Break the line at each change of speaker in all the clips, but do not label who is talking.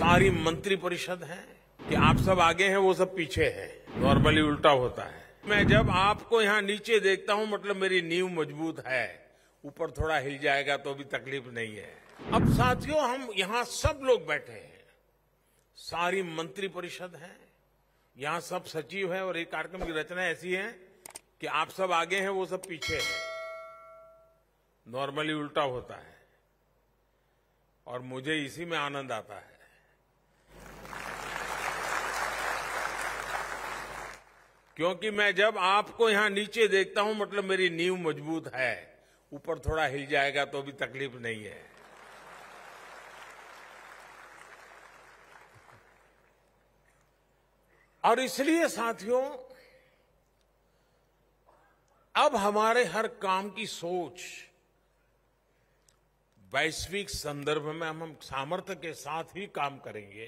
सारी मंत्री परिषद है कि आप सब आगे हैं वो सब पीछे हैं नॉर्मली उल्टा होता है मैं जब आपको यहाँ नीचे देखता हूँ मतलब मेरी नींव मजबूत है ऊपर थोड़ा हिल जाएगा तो भी तकलीफ नहीं है अब साथियों हम यहाँ सब लोग बैठे हैं सारी मंत्री परिषद है यहाँ सब सचिव है और एक कार्यक्रम की रचना ऐसी है कि आप सब आगे हैं वो सब पीछे है नॉर्मली उल्टा होता है और मुझे इसी में आनंद आता है क्योंकि मैं जब आपको यहां नीचे देखता हूं मतलब मेरी नींव मजबूत है ऊपर थोड़ा हिल जाएगा तो भी तकलीफ नहीं है और इसलिए साथियों अब हमारे हर काम की सोच वैश्विक संदर्भ में हम हम सामर्थ्य के साथ ही काम करेंगे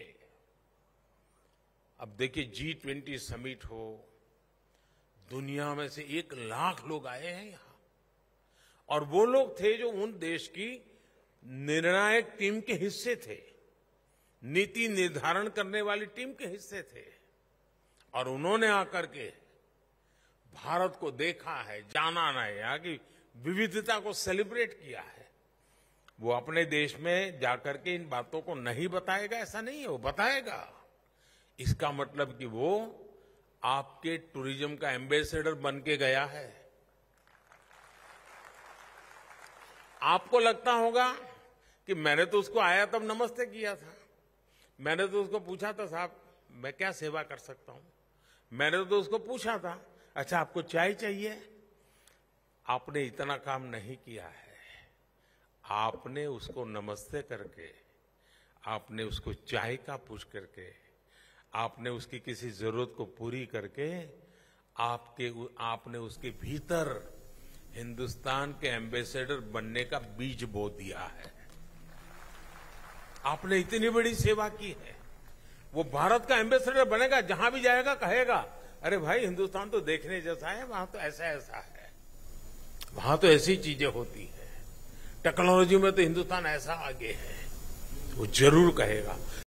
अब देखिए जी ट्वेंटी समिट हो दुनिया में से एक लाख लोग आए हैं यहां और वो लोग थे जो उन देश की निर्णायक टीम के हिस्से थे नीति निर्धारण करने वाली टीम के हिस्से थे और उन्होंने आकर के भारत को देखा है जाना है यहाँ की विविधता को सेलिब्रेट किया है वो अपने देश में जाकर के इन बातों को नहीं बताएगा ऐसा नहीं है वो बताएगा इसका मतलब कि वो आपके टूरिज्म का एम्बेसडर बन के गया है आपको लगता होगा कि मैंने तो उसको आया तब नमस्ते किया था मैंने तो उसको पूछा था साहब मैं क्या सेवा कर सकता हूं मैंने तो उसको पूछा था अच्छा आपको चाय चाहिए आपने इतना काम नहीं किया है आपने उसको नमस्ते करके आपने उसको चाय का पूछ करके आपने उसकी किसी जरूरत को पूरी करके आपके आपने उसके भीतर हिंदुस्तान के एम्बेसडर बनने का बीज बो दिया है आपने इतनी बड़ी सेवा की है वो भारत का एम्बेसडर बनेगा जहां भी जाएगा कहेगा अरे भाई हिंदुस्तान तो देखने जैसा है वहां तो ऐसा ऐसा है वहां तो ऐसी चीजें होती है टेक्नोलॉजी में तो हिंदुस्तान ऐसा आगे है वो जरूर कहेगा